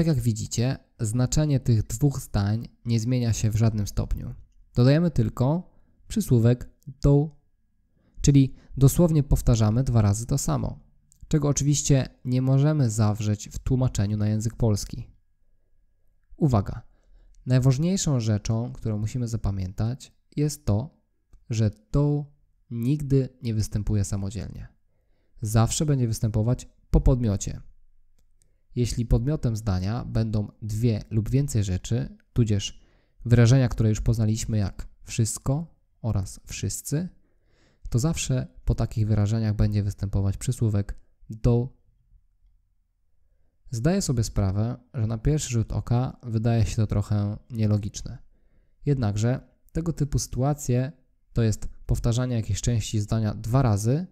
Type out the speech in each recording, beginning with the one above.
tak jak widzicie, znaczenie tych dwóch zdań nie zmienia się w żadnym stopniu. Dodajemy tylko przysłówek do, czyli dosłownie powtarzamy dwa razy to samo, czego oczywiście nie możemy zawrzeć w tłumaczeniu na język polski. Uwaga! Najważniejszą rzeczą, którą musimy zapamiętać, jest to, że to nigdy nie występuje samodzielnie. Zawsze będzie występować po podmiocie, jeśli podmiotem zdania będą dwie lub więcej rzeczy, tudzież wyrażenia, które już poznaliśmy, jak wszystko oraz wszyscy, to zawsze po takich wyrażeniach będzie występować przysłówek do. Zdaję sobie sprawę, że na pierwszy rzut oka wydaje się to trochę nielogiczne. Jednakże tego typu sytuacje, to jest powtarzanie jakiejś części zdania dwa razy,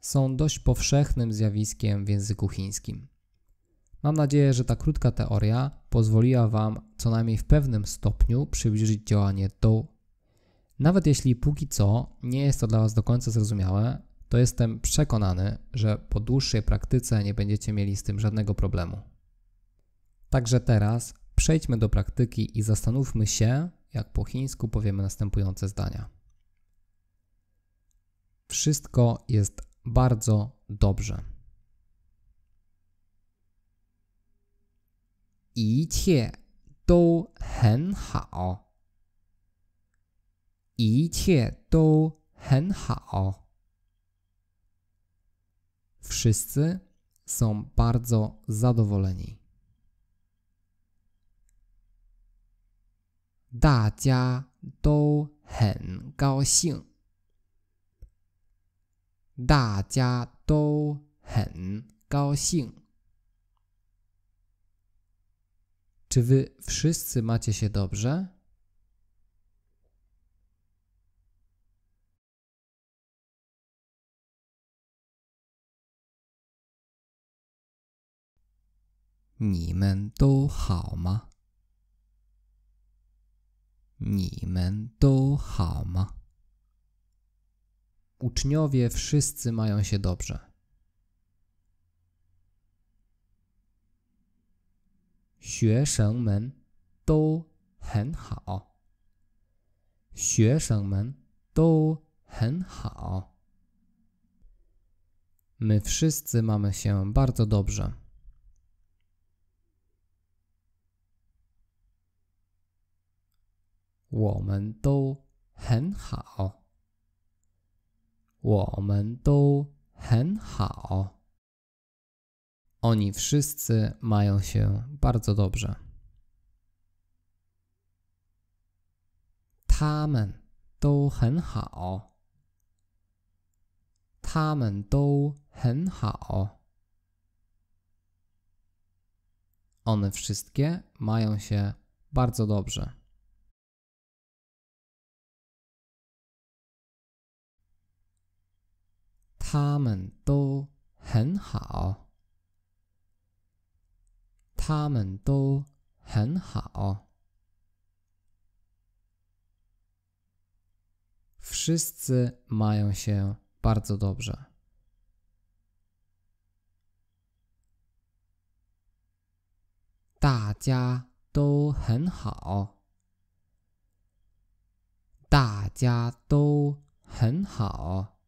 są dość powszechnym zjawiskiem w języku chińskim. Mam nadzieję, że ta krótka teoria pozwoliła Wam co najmniej w pewnym stopniu przybliżyć działanie do. Nawet jeśli póki co nie jest to dla Was do końca zrozumiałe, to jestem przekonany, że po dłuższej praktyce nie będziecie mieli z tym żadnego problemu. Także teraz przejdźmy do praktyki i zastanówmy się, jak po chińsku powiemy następujące zdania. Wszystko jest bardzo dobrze. 一切都很好，一切都很好。wszyscy są bardzo zadowoleni，大家都很高兴，大家都很高兴。Czy wy wszyscy macie się dobrze? Ni men dou hao Uczniowie wszyscy mają się dobrze. 学生们都很好。学生们都很好。我们 wszystcy mamy się bardzo dobrze。我们都很好。我们都很好。Oni wszyscy mają się bardzo dobrze. Tamen do hen hao. Tamen do hen hao. One wszystkie mają się bardzo dobrze. Tamen do hen hao. 他们都很好。Wszyscy mają się bardzo dobrze. Da jia hen hao. hen hao.